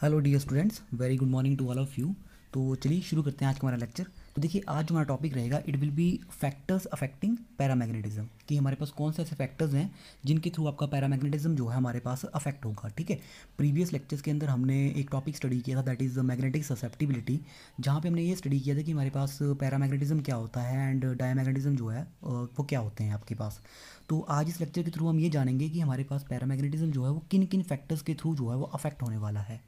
hello dear students very good morning to all of you तो चलिए शुरू करते हैं आज का हमारा लेक्चर तो देखिए आज हमारा टॉपिक रहेगा it will be factors affecting paramagnetism कि हमारे पास कौन से ऐसे फैक्टर्स हैं जिनके थ्रू आपका पैरामैग्नेटिज्म जो है हमारे पास अफेक्ट होगा ठीक है प्रीवियस लेक्चर्स के अंदर हमने एक टॉपिक स्टडी किया था दैट इज़ मैग्नेटिक ससेप्टिबिलिटी जहाँ पे हमने ये स्टडी किया था कि हमारे पास पैरामैग्नेटिज्म क्या होता है एंड डायमैग्नेटिज्म जो है वो क्या होते हैं आपके पास तो आज इस लेक्चर के थ्रू हम ये जानेंगे कि हमारे पास पैरामैग्नेटिज्म जो है वो किन किन फैक्टर्स के थ्रू जो है वो अफेक्ट होने वाला है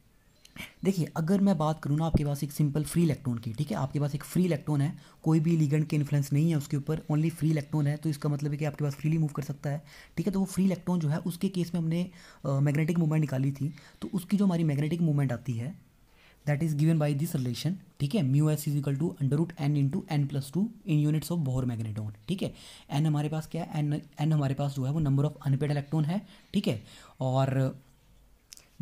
देखिए अगर मैं बात करूँ ना आपके पास एक सिंपल फ्री इलेक्ट्रॉन की ठीक है आपके पास एक फ्री इलेक्ट्रॉन है कोई भी लीगन के इन्फ्लुएंस नहीं है उसके ऊपर ओनली फ्री इलेक्ट्रॉन है तो इसका मतलब है कि आपके पास फ्रीली मूव कर सकता है ठीक है तो वो फ्री इलेक्ट्रॉन जो है उसके केस में हमने मैग्नेटिक मूवमेंट निकाली थी तो उसकी जो हमारी मैग्नेटिक मूवमेंट आती है that is given by this relation ठीक है mu s is equal to under root n into N plus two in units of Bohr magneton ठीक है एन हमारे पास क्या है एन एन हमारे पास जो है वो नंबर ऑफ अनपेड इलेक्ट्रॉन है ठीक है और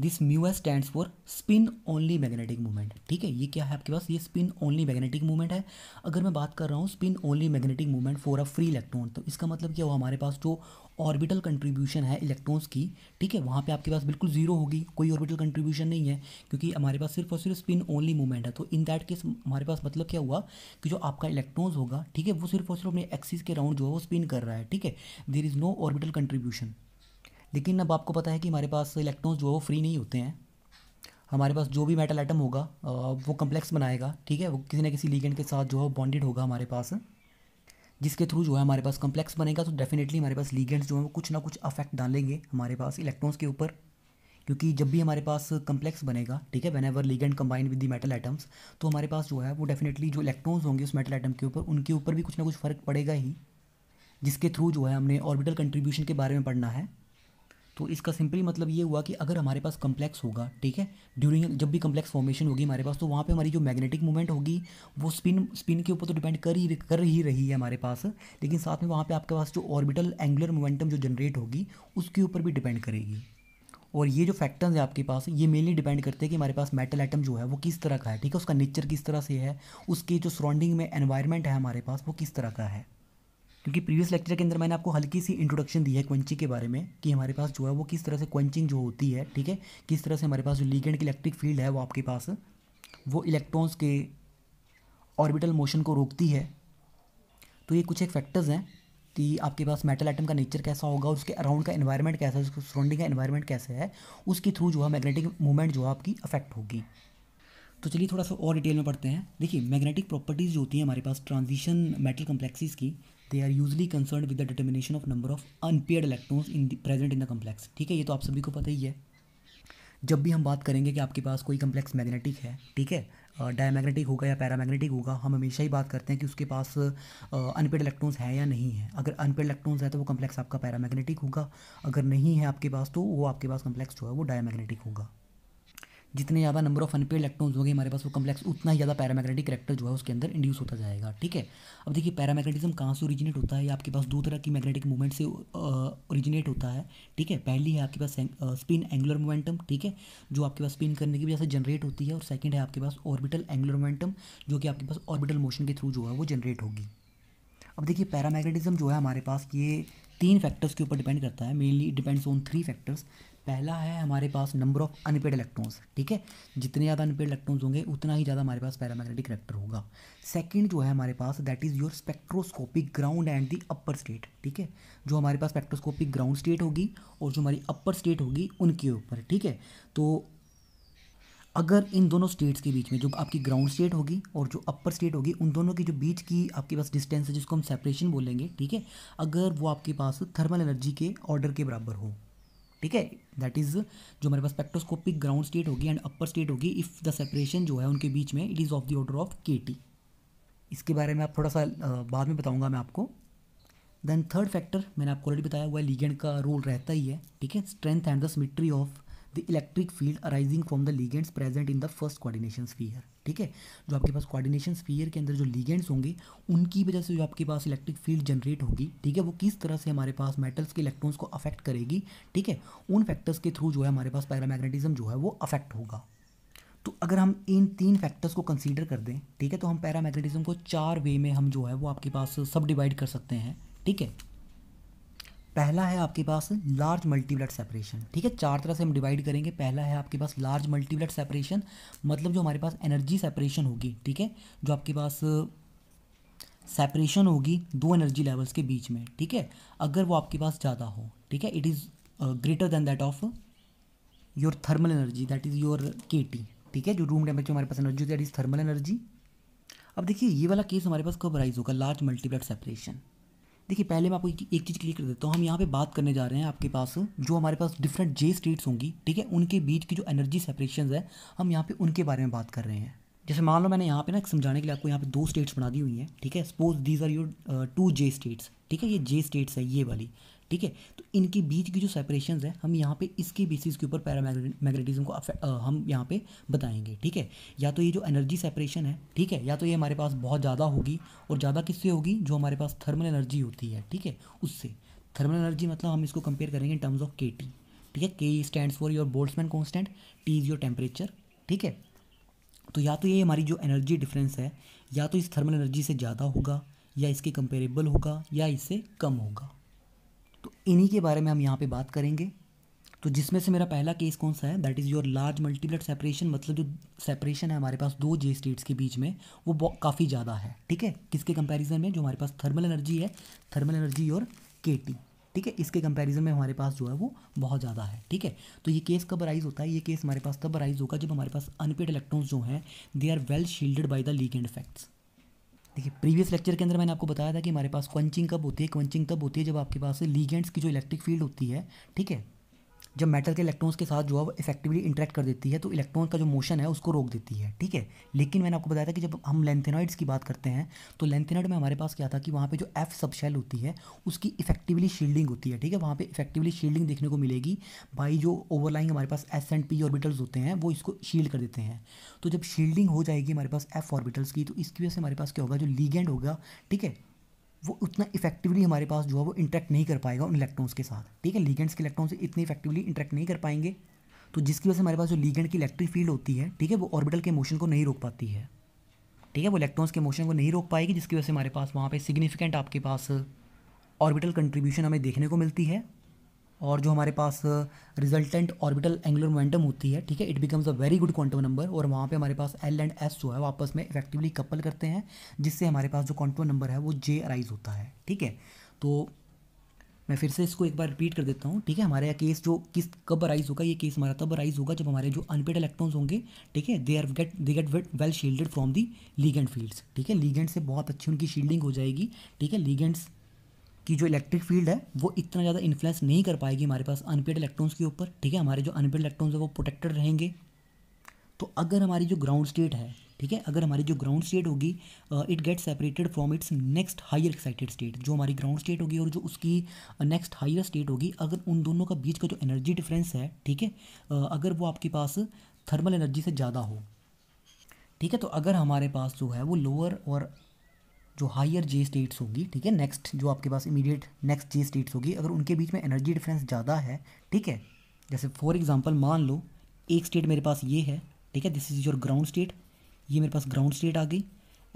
this mu s stand for spin only magnetic movement ठीक है ये क्या है आपके पास ये स्पिन ओनली मैग्नेटिक मूवमेंट है अगर मैं बात कर रहा हूँ spin only magnetic movement for a free electron तो इसका मतलब क्या हुआ हमारे पास जो ऑर्बिटल कंट्रीब्यूशन है इलेक्ट्रॉन्स की ठीक है वहाँ पे आपके पास बिल्कुल जीरो होगी कोई ऑर्बिटल कंट्रीब्यूशन नहीं है क्योंकि हमारे पास सिर्फ और सिर्फ स्पिन ओनली मूवमेंट है तो इन दैट केस हमारे पास मतलब क्या हुआ कि जो आपका इलेक्ट्रॉन्स होगा ठीक है वो सिर्फ और सिर्फ अपने एक्सिस के राउंड जो है वो स्पिन कर रहा है ठीक है there is no orbital contribution लेकिन अब आपको पता है कि हमारे पास इलेक्ट्रॉन्स जो है वो फ्री नहीं होते हैं हमारे पास जो भी मेटल आइटम होगा वो कम्प्लेक्स बनाएगा ठीक है वो किसी ना किसी लीगेंड के साथ जो है बॉन्डेड होगा हमारे पास जिसके थ्रू जो है हमारे पास कम्प्लेक्स बनेगा तो डेफिनेटली हमारे पास लीगेंड्स जो है वो कुछ ना कुछ अफेक्ट डालेंगे हमारे पास इलेक्ट्रॉन्स के ऊपर क्योंकि जब भी हमारे पास कम्प्लेक्स बनेगा ठीक है whenever ligand combine with the metal ions तो हमारे पास जो है वो डेफिनेटली जो इलेक्ट्रॉन्स होंगे उस मेटल आइटम के ऊपर उनके ऊपर भी कुछ ना कुछ फ़र्क पड़ेगा ही जिसके थ्रू जो है हमने ऑर्बिटल कंट्रीब्यूशन के बारे में पढ़ना है तो इसका सिंपली मतलब ये हुआ कि अगर हमारे पास कम्प्लेक्स होगा ठीक है ड्यूरिंग जब भी कम्प्लेक्स फॉर्मेशन होगी हमारे पास तो वहाँ पे हमारी जो मैग्नेटिक मूवमेंट होगी वो स्पिन स्पिन के ऊपर तो डिपेंड कर ही कर ही रही है हमारे पास लेकिन साथ में वहाँ पे आपके पास जो ऑर्बिटल एंगुलर मोमेंटम जो जनरेट होगी उसके ऊपर भी डिपेंड करेगी और ये जो फैक्टर्स है आपके पास ये मेनली डिपेंड करते हैं कि हमारे पास मेटल आइटम जो है वो किस तरह का है ठीक है उसका नेचर किस तरह से है उसके जो सराउंडिंग में एनवायरमेंट है हमारे पास वो किस तरह का है क्योंकि प्रीवियस लेक्चर के अंदर मैंने आपको हल्की सी इंट्रोडक्शन दी है क्वेंचिंग के बारे में कि हमारे पास जो है वो किस तरह से क्वेंचिंग जो होती है ठीक है किस तरह से हमारे पास जो लीगेंड की इलेक्ट्रिक फील्ड है वो आपके पास वो इलेक्ट्रॉन्स के ऑर्बिटल मोशन को रोकती है तो ये कुछ एक फैक्टर्स हैं कि आपके पास मेटल आइटम का नेचर कैसा होगा उसके अराउंड का इन्वायरमेंट कैसा है उसके सराउंडिंग का इन्वायरमेंट कैसा है उसके थ्रू जो है मैग्नेटिक मूवमेंट जो है आपकी अफेक्ट होगी तो चलिए थोड़ा सा और डिटेल में पढ़ते हैं देखिए मैग्नेटिक प्रॉपर्टीज़ जो होती हैं हमारे पास ट्रांजिशन मेटल कम्प्लेक्सेस की they are usually concern with the determination of number of unpaired electrons in present in the complex ठीक है ये तो आप सभी को पता ही है जब भी हम बात करेंगे कि आपके पास कोई कम्प्लेक्स मैग्नेटिक है ठीक है डायमैग्नेटिक होगा या पैरामैग्नेटिक होगा हम हमेशा ही बात करते हैं कि उसके पास अनपेड इलेक्ट्रॉन्स है या नहीं है अगर अनपेड इलेक्ट्रॉन्स है तो वो कम्प्लेक्स आपका पैरामैग्नेटिक होगा अगर नहीं है आपके पास तो वो आपके पास कम्प्लेक्स जो है वो डायमैग्नेटिक होगा जितने ज़्यादा नंबर ऑफ अनपेड इलेक्ट्रॉन्स होंगे हमारे पास वो कम्प्लेक्स उतना ही ज़्यादा पैरामैग्नेटिक करेक्टर जो है उसके अंदर इंड्यूस होता जाएगा ठीक है अब देखिए पैरामैग्नेटिज्म कहाँ से ओरिजिनेट होता है या आपके पास दो तरह की मैग्नेटिक मूवमेंट से ओरिजिनेट होता है ठीक है पहली है आपके पास स्पिन एंगुलर मोमेंटम ठीक है जो आपके पास स्पिन करने की वजह से जनरेट होती है और सेकेंड है आपके पास ऑर्बिटल एंगुलर मोमेंटम जो कि आपके पास ऑर्बिटल मोशन के थ्रू जो है वो जनरेट होगी अब देखिए पैरामैग्नेटिज्म जो है हमारे पास ये तीन फैक्टर्स के ऊपर डिपेंड करता है mainly depends on three factors पहला है हमारे पास नंबर ऑफ अनपेड इलेक्ट्रॉन्स ठीक है जितने ज़्यादा अनपेड इलेक्ट्रॉन्स होंगे उतना ही ज़्यादा हमारे पास पैरामैग्नेटिक वेक्टर होगा सेकंड जो है हमारे पास that is your spectroscopic ground and the upper state ठीक है जो हमारे पास स्पेक्ट्रोस्कोपिक ग्राउंड स्टेट होगी और जो हमारी अपर स्टेट होगी उनके ऊपर ठीक है तो अगर इन दोनों स्टेट्स के बीच में जो आपकी ग्राउंड स्टेट होगी और जो अपर स्टेट होगी उन दोनों के जो बीच की आपके पास डिस्टेंस है जिसको हम सेपरेशन बोलेंगे ठीक है अगर वो आपके पास थर्मल एनर्जी के ऑर्डर के बराबर हो ठीक है दैट इज़ जो हमारे पास स्पेक्ट्रोस्कोपिक ग्राउंड स्टेट होगी एंड अपर स्टेट होगी इफ़ द सेपरेशन जो है उनके बीच में it is of the order of K T इसके बारे में आप थोड़ा सा बाद में बताऊंगा मैं आपको देन थर्ड फैक्टर मैंने आपको ऑलरेडी बताया हुआ है लीगेंड का रोल रहता ही है ठीक है strength and the symmetry of the electric field arising from the ligands present in the first coordination sphere ठीक है जो आपके पास कोऑर्डिनेशन स्फीयर के अंदर जो लीगेंट्स होंगे उनकी वजह से जो आपके पास इलेक्ट्रिक फील्ड जनरेट होगी ठीक है वो किस तरह से हमारे पास मेटल्स के इलेक्ट्रॉन्स को अफेक्ट करेगी ठीक है उन फैक्टर्स के थ्रू जो है हमारे पास पैरामैग्नेटिज्म जो है वो अफेक्ट होगा तो अगर हम इन तीन फैक्टर्स को कंसीडर कर दें ठीक है तो हम पैरामैग्नेटिज्म को चार वे में हम जो है वो आपके पास सब डिवाइड कर सकते हैं ठीक है पहला है आपके पास लार्ज मल्टीब्लड सेपरेशन ठीक है चार तरह से हम डिवाइड करेंगे पहला है आपके पास लार्ज मल्टीब्लड सेपरेशन मतलब जो हमारे पास एनर्जी सेपरेशन होगी ठीक है जो आपके पास सेपरेशन uh, होगी दो एनर्जी लेवल्स के बीच में ठीक है अगर वो आपके पास ज़्यादा हो ठीक है it is greater than that of your thermal energy that is your K T ठीक है जो रूम टेम्परेचर हमारे पास एनर्जी होती है दैट इज़ थर्मल एनर्जी अब देखिए ये वाला केस हमारे पास कब राइज होगा लार्ज ब्लड सेपरेशन देखिए पहले मैं आपको एक चीज़ क्लियर कर देता हूँ हम यहाँ पे बात करने जा रहे हैं आपके पास जो हमारे पास डिफरेंट जे स्टेट्स होंगी ठीक है उनके बीच की जो एनर्जी सेपरेशन है हम यहाँ पे उनके बारे में बात कर रहे हैं जैसे मान लो मैंने यहाँ पे ना समझाने के लिए आपको यहाँ पे दो स्टेट्स बना दी हुई हैं ठीक है suppose these are your two J states ठीक है ये जे स्टेट्स है ये वाली ठीक है तो इनके बीच की जो सेपरेशन है हम यहाँ पे इसके बेसिस के ऊपर पैरामैग्नेटिज्म को हम यहाँ पे बताएंगे ठीक है या तो ये जो एनर्जी सेपरेशन है ठीक है या तो ये हमारे पास बहुत ज़्यादा होगी और ज़्यादा किससे होगी जो हमारे पास थर्मल एनर्जी होती है ठीक है उससे थर्मल एनर्जी मतलब हम इसको कंपेयर करेंगे in terms of K T ठीक है K stand for your Boltzmann constant T is your temperature ठीक है तो या तो ये हमारी जो एनर्जी डिफरेंस है या तो इस थर्मल एनर्जी से ज़्यादा होगा या इसके कंपेरेबल होगा या इससे कम होगा इन्हीं के बारे में हम यहाँ पे बात करेंगे तो जिसमें से मेरा पहला केस कौन सा है that is your large multiplet separation मतलब जो सेपरेशन है हमारे पास दो जे स्टेट्स के बीच में वो काफ़ी ज़्यादा है ठीक है किसके कंपैरिजन में जो हमारे पास थर्मल एनर्जी है थर्मल एनर्जी और के टी ठीक है इसके कंपैरिजन में हमारे पास जो है वो बहुत ज़्यादा है ठीक है तो ये केस कब राइज होता है ये केस हमारे पास तब राइज होगा जब हमारे पास अनपेड इलेक्ट्रॉन्स जो हैं they are well shielded by the ligand effects देखिए प्रीवियस लेक्चर के अंदर मैंने आपको बताया था कि हमारे पास क्वंचिंग कब होती है क्वंचिंग तब होती है जब आपके पास लीगेंट्स की जो इलेक्ट्रिक फील्ड होती है ठीक है जब मेटल के इलेक्ट्रॉन्स के साथ जो है वो इफेक्टिवली इंटरेक्ट कर देती है तो इलेक्ट्रॉन का जो मोशन है उसको रोक देती है ठीक है लेकिन मैंने आपको बताया था कि जब हम लेंथेनॉइड्स की बात करते हैं तो लेंथेनॉइड में हमारे पास क्या था कि वहाँ पे जो एफ सब शेल होती है उसकी इफेक्टिवली शील्डिंग होती है ठीक है वहाँ पर इफेक्टिवली शील्डिंग देखने को मिलेगी बाई जो ओवरलाइंग हमारे पास एस एंड पी ऑर्बिटल्स होते हैं वो इसको शील्ड कर देते हैं तो जब शील्डिंग हो जाएगी हमारे पास एफ ऑर्बिटल्स की तो इसकी वजह से हमारे पास क्या होगा जो लीगेंड होगा ठीक है वो उतना इफेक्टिवली हमारे पास जो है वो इंटरेक्ट नहीं कर पाएगा उन इलेक्ट्रॉन्स के साथ ठीक है लीगेंड्स के इलेक्ट्रॉन से इतने इफेक्टिवली इंटरेक्ट नहीं कर पाएंगे तो जिसकी वजह से हमारे पास जो लीगेंड की इलेक्ट्रिक फील्ड होती है ठीक है वो ऑर्बिटल के मोशन को नहीं रोक पाती है ठीक है वो इलेक्ट्रॉन्स के मोशन को नहीं रोक पाएगी जिसकी वजह से हमारे पास वहाँ पर सिग्निफिकेंट आपके पास ऑर्बिटल कंट्रीब्यूशन हमें देखने को मिलती है और जो हमारे पास रिजल्टेंट ऑर्बिटल एंगुलर मोमेंटम होती है ठीक है it becomes a very good quantum number और वहाँ पे हमारे पास एल एंड एस जो है वो आपस में इफेक्टिवली कपल करते हैं जिससे हमारे पास जो क्वांटम नंबर है वो जे अराइज होता है ठीक है तो मैं फिर से इसको एक बार रिपीट कर देता हूँ ठीक है हमारे यहाँ केस जो किस कब अराइज होगा ये केस हमारा तब अराइज होगा जब हमारे जो अनपेड इलेक्ट्रॉन्स होंगे ठीक है they are get they get well shielded from the ligand fields ठीक है लीगेंट से बहुत अच्छी उनकी शील्डिंग हो जाएगी ठीक है लीगेंट्स कि जो इलेक्ट्रिक फील्ड है वो इतना ज़्यादा इन्फ्लुएंस नहीं कर पाएगी हमारे पास अनपेड इलेक्ट्रॉन्स के ऊपर ठीक है हमारे जो अनपेड इलेक्ट्रॉन्स है वो प्रोटेक्टेड रहेंगे तो अगर हमारी जो ग्राउंड स्टेट है ठीक है अगर हमारी जो ग्राउंड स्टेट होगी it get separated from its next higher excited state जो हमारी ग्राउंड स्टेट होगी और जो उसकी नेक्स्ट हायर स्टेट होगी अगर उन दोनों का बीच का जो एनर्जी डिफरेंस है ठीक है uh, अगर वो आपके पास थर्मल एनर्जी से ज़्यादा हो ठीक है तो अगर हमारे पास जो है वो लोअर और जो हायर जे स्टेट्स होगी ठीक है नेक्स्ट जो आपके पास इमीडिएट नेक्स्ट जे स्टेट्स होगी अगर उनके बीच में एनर्जी डिफरेंस ज़्यादा है ठीक है जैसे फॉर एग्जांपल मान लो एक स्टेट मेरे पास ये है ठीक है this is your ground state ये मेरे पास ग्राउंड स्टेट आ गई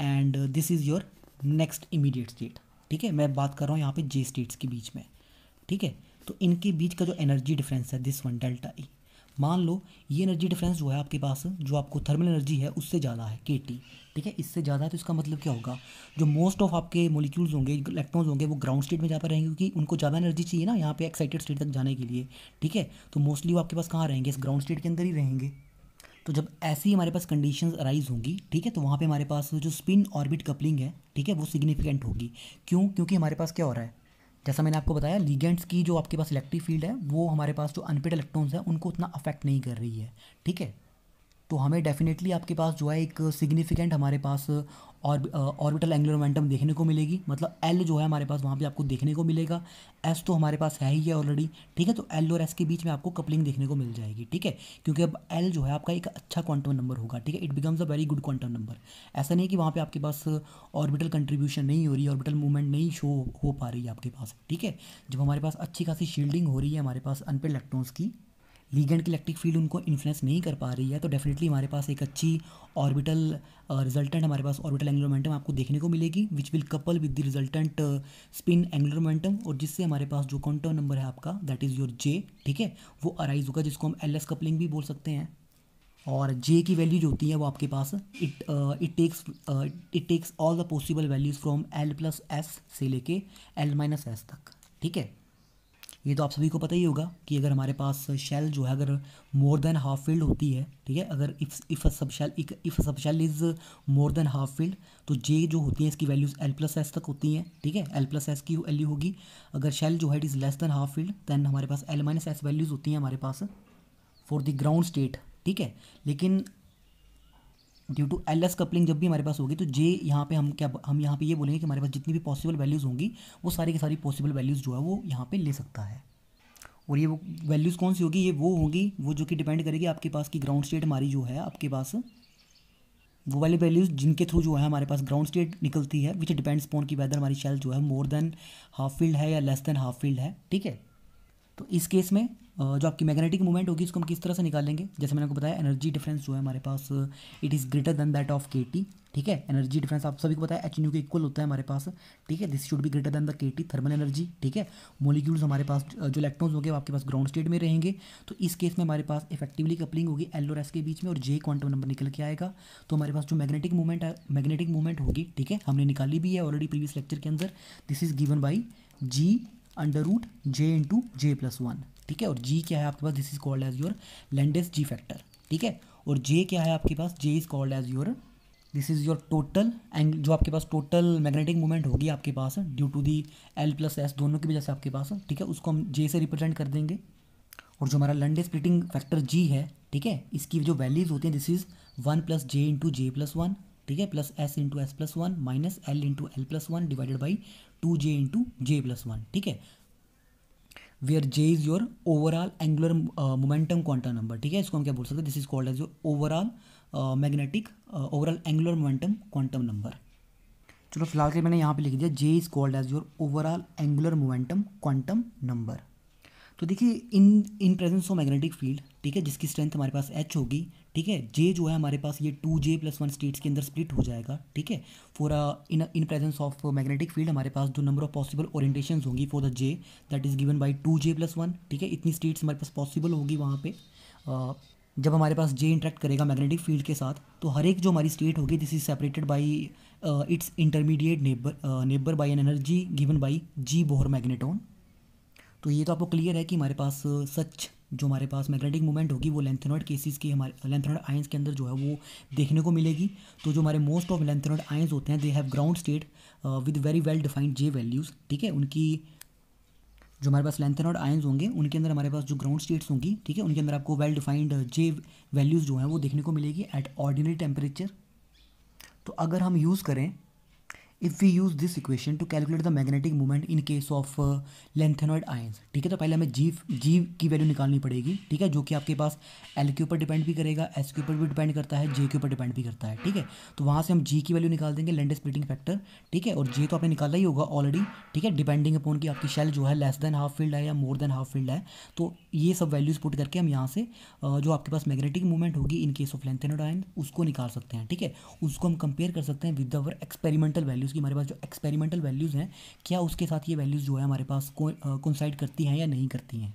and this is your next immediate state ठीक है मैं बात कर रहा हूँ यहाँ पे जे स्टेट्स के बीच में ठीक है तो इनके बीच का जो एनर्जी डिफरेंस है दिस वन डेल्टा ई मान लो ये एनर्जी डिफरेंस जो है आपके पास जो आपको थर्मल एनर्जी है उससे ज़्यादा है के टी ठीक है इससे ज़्यादा है तो इसका मतलब क्या होगा जो मोस्ट ऑफ आपके मोलिक्यूल्स होंगे इलेक्ट्रॉन्स होंगे वो ग्राउंड स्टेट में जा पर रहेंगे क्योंकि उनको ज़्यादा एनर्जी चाहिए ना यहाँ पे एक्साइटेड स्टेट तक जाने के लिए ठीक है तो मोस्टली वो आपके पास कहाँ रहेंगे इस ग्राउंड स्टेट के अंदर ही रहेंगे तो जब ऐसी हमारे पास कंडीशन अराइज होंगी ठीक है तो वहाँ पर हमारे पास जो स्पिन ऑर्बिट कपलिंग है ठीक है वो सिग्निफिकेंट होगी क्यों क्योंकि हमारे पास क्या हो रहा है जैसा मैंने आपको बताया लीगेंट्स की जो आपके पास इलेक्ट्रिक फील्ड है वो हमारे पास जो अनपेड इलेक्ट्रॉन्स हैं उनको उतना अफेक्ट नहीं कर रही है ठीक है तो हमें डेफिनेटली आपके पास जो है एक सिग्निफिकेंट हमारे पास ऑर्बिटल एंगुलर मोमेंटम देखने को मिलेगी मतलब एल जो है हमारे पास वहाँ पे आपको देखने को मिलेगा एस तो हमारे पास है ही है ऑलरेडी ठीक है तो एल और एस के बीच में आपको कपलिंग देखने को मिल जाएगी ठीक है क्योंकि अब एल जो है आपका एक अच्छा क्वांटम नंबर होगा ठीक है it becomes a very good quantum number ऐसा नहीं कि वहाँ पर आपके पास ऑर्बिटल uh, कंट्रीब्यूशन नहीं हो रही ऑर्बिटल मूवमेंट नहीं शो हो पा रही है आपके पास ठीक है जब हमारे पास अच्छी खासी शील्डिंग हो रही है हमारे पास अनपेड इलेक्ट्रॉन्स की लीगेंड की इलेक्ट्रिक फील्ड उनको इन्फ्लुएंस नहीं कर पा रही है तो डेफिनेटली हमारे पास एक अच्छी ऑर्बिटल रिजल्टेंट uh, हमारे पास ऑर्बिटल एंगुलर मोमेंटम आपको देखने को मिलेगी which will couple with the resultant spin angular momentum और जिससे हमारे पास जो कॉन्टर्न नंबर है आपका दैट इज़ योर जे ठीक है वो अराइज होगा जिसको हम एल एस कपलिंग भी बोल सकते हैं और जे की वैल्यू जो होती है वो आपके पास it it takes it takes all the possible values from L plus S से लेके एल माइनस एस तक ठीक है ये तो आप सभी को पता ही होगा कि अगर हमारे पास शेल जो है अगर मोर देन हाफ फील्ड होती है ठीक है अगर if if sub shell if sub shell is more than half filled तो जे जो होती है इसकी वैल्यूज़ एल प्लस एस तक होती हैं ठीक है एल प्लस एस की वैल्यू होगी अगर शेल जो है it is less than half filled then हमारे पास एल माइनस एस वैल्यूज़ होती हैं हमारे पास फॉर द ग्राउंड स्टेट ठीक है लेकिन due to L S coupling जब भी हमारे पास होगी तो जे यहाँ पे हम क्या हम यहाँ पे ये बोलेंगे कि हमारे पास जितनी भी पॉसिबल वैल्यूज़ होंगी वो सारी की सारी पॉसिबल वैल्यूज़ जो है वो यहाँ पे ले सकता है और ये वो वैल्यूज़ कौन सी होगी ये वो होंगी वो जो कि डिपेंड करेगी आपके पास की ग्राउंड स्टेट हमारी जो है आपके पास वो वाली वैल्यूज़ जिनके थ्रू जो है हमारे पास ग्राउंड स्टेट निकलती है विच डिपेंड्स पॉन की वैदर हमारी शेल जो है मोर देन हाफ फील्ड है या लेस देन हाफ फील्ड है ठीक है तो इस केस में जो आपकी मैग्नेटिक मूवमेंट होगी इसको हम किस तरह से निकालेंगे जैसे मैंने आपको बताया एनर्जी डिफरेंस जो है हमारे पास it is greater than that of K T ठीक है एनर्जी डिफरेंस आप सभी को पता है एच न्यू के इक्वल होता है हमारे पास ठीक है this should be greater than the K T thermal energy ठीक है मोलिक्यूल्स हमारे पास जो इलेक्ट्रॉन्स होंगे आपके पास ग्राउंड स्टेट में रहेंगे तो इस केस में हमारे पास इफेक्टिवली कपलिंग होगी एल और एस के बीच में और जे क्वांटम नंबर निकल के आएगा तो हमारे पास जो मैग्नेटिक मूवमेंट है मैग्नेटिक मूवमेंट होगी ठीक है हमने निकाली भी है ऑलरेडी प्रीवियस लेक्चर के अंदर this is given by G under root J into J plus one ठीक है और जी क्या है आपके पास this is called as your Lande's G factor ठीक है और जे क्या है आपके पास J is called as your this is your total angular जो आपके पास टोटल मैग्नेटिक मूवमेंट होगी आपके पास due to the L plus S दोनों की वजह से आपके पास ठीक है उसको हम जे से रिप्रेजेंट कर देंगे और जो हमारा लंडे स्प्लिटिंग फैक्टर जी है ठीक है इसकी जो वैल्यूज़ होती हैं this is one plus J into J plus one ठीक है plus S into S plus one minus L into L plus one divided by two J into J plus one ठीक है where J is your overall angular momentum quantum number ठीक है इसको हम क्या बोल सकते हैं this is called as your overall magnetic overall angular momentum quantum number चलो फिलहाल के मैंने यहाँ पे लिख दिया J is called as your overall angular momentum quantum number तो देखिए in in presence of magnetic field ठीक है जिसकी स्ट्रेंथ हमारे पास एच होगी ठीक है जे जो है हमारे पास ये two J plus one states के अंदर स्प्लिट हो जाएगा ठीक है for in in presence of magnetic field हमारे पास जो नंबर ऑफ पॉसिबल ओरिएंटेशन होंगी for the J that is given by two J plus one ठीक है इतनी स्टेट्स हमारे पास पॉसिबल होगी वहाँ पे uh, जब हमारे पास जे इंट्रैक्ट करेगा मैग्नेटिक फील्ड के साथ तो हर एक जो हमारी स्टेट होगी this is separated by its intermediate neighbour neighbour by an energy given by G Bohr magneton तो ये तो आपको क्लियर है कि हमारे पास सच जो हमारे पास मैग्नेटिक मोमेंट होगी वो लेंथनॉइड केसेस की हमारे लेंथनॉइड आयंस के अंदर जो है वो देखने को मिलेगी तो जो हमारे मोस्ट ऑफ लेंथनॉइड आयंस होते हैं they have ground state with very well defined J values ठीक है उनकी जो हमारे पास लेंथनॉइड आयंस होंगे उनके अंदर हमारे पास जो ग्राउंड स्टेट्स होंगी ठीक है उनके अंदर आपको वेल डिफाइंड जे वैल्यूज़ जो हैं वो देखने को मिलेगी एट ऑर्डिनरी टेम्परेचर तो अगर हम यूज़ करें if we use this equation to calculate the magnetic moment in case of lanthanide ions ठीक है तो पहले हमें जी जी की वैल्यू निकालनी पड़ेगी ठीक है जो कि आपके पास एल के ऊपर डिपेंड भी करेगा एस के ऊपर भी डिपेंड करता है जे के ऊपर डिपेंड भी करता है ठीक है तो वहाँ से हम जी की वैल्यू निकाल देंगे लेंड स्प्लिटिंग फैक्टर ठीक है और जे तो आपने निकाला ही होगा ऑलरेडी ठीक है डिपेंडिंग अपॉन की आपकी शेल जो है लेस देन हाफ फील्ड है या मोर देन हाफ फील्ड है तो ये सब वैल्यूज़ पुट करके हम यहाँ से uh, जो आपके पास मैग्नेटिक मूवमेंट होगी in case of lanthanide ion उसको निकाल सकते हैं ठीक है उसको हम कंपेयर कर सकते हैं with our experimental values values की हमारे पास जो एक्सपेरिमेंटल वैल्यूज़ हैं क्या उसके साथ ये वैल्यूज़ जो है हमारे पास कंसाइड करती हैं या नहीं करती हैं